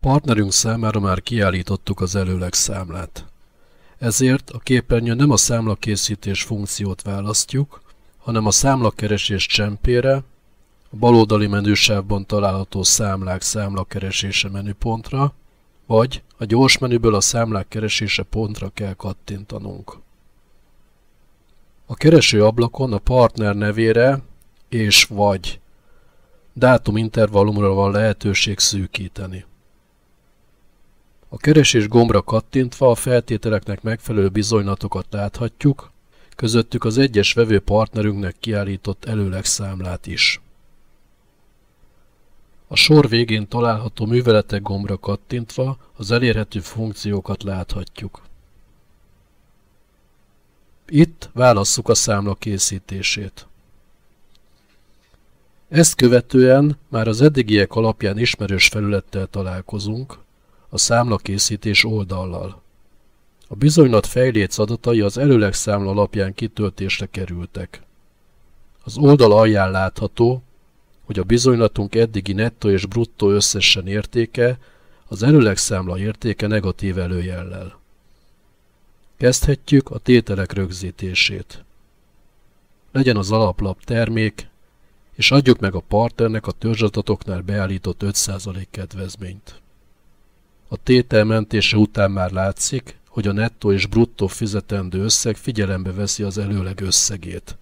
Partnerünk számára már kiállítottuk az előleg számlát. Ezért a képernyőn nem a számlakészítés funkciót választjuk, hanem a számlakeresés csempére, a baloldali menüsávban található számlák számlakeresése menüpontra, vagy a gyors menüből a számlák keresése pontra kell kattintanunk. A kereső ablakon a partner nevére és vagy dátumintervallumra van lehetőség szűkíteni. A keresés gombra kattintva a feltételeknek megfelelő bizonylatokat láthatjuk, közöttük az egyes vevő partnerünknek kiállított előlegszámlát is. A sor végén található műveletek gombra kattintva az elérhető funkciókat láthatjuk. Itt válasszuk a számla készítését. Ezt követően már az eddigiek alapján ismerős felülettel találkozunk, a számlakészítés oldallal. A bizonylat fejléc adatai az előleg számla alapján kitöltésre kerültek. Az oldal alján látható, hogy a bizonylatunk eddigi nettó és bruttó összesen értéke, az előleg számla értéke negatív előjellel. Kezdhetjük a tételek rögzítését. Legyen az alaplap termék, és adjuk meg a partnernek a törzsadatoknál beállított 5% kedvezményt. A tétel mentése után már látszik, hogy a nettó és bruttó fizetendő összeg figyelembe veszi az előleg összegét.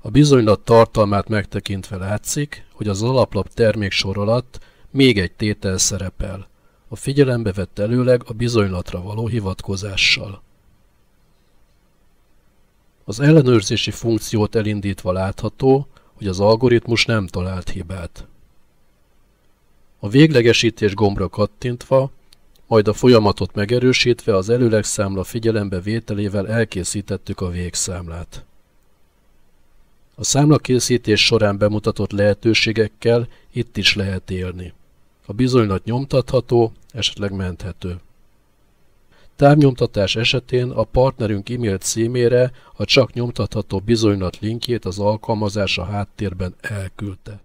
A bizonylat tartalmát megtekintve látszik, hogy az alaplap terméksor alatt még egy tétel szerepel, a figyelembe vett előleg a bizonylatra való hivatkozással. Az ellenőrzési funkciót elindítva látható, hogy az algoritmus nem talált hibát. A véglegesítés gombra kattintva, majd a folyamatot megerősítve az előlegszámla figyelembe vételével elkészítettük a végszámlát. A számlakészítés során bemutatott lehetőségekkel itt is lehet élni. A bizonylat nyomtatható, esetleg menthető. Távnyomtatás esetén a partnerünk e-mail címére a csak nyomtatható bizonylat linkjét az alkalmazás a háttérben elküldte.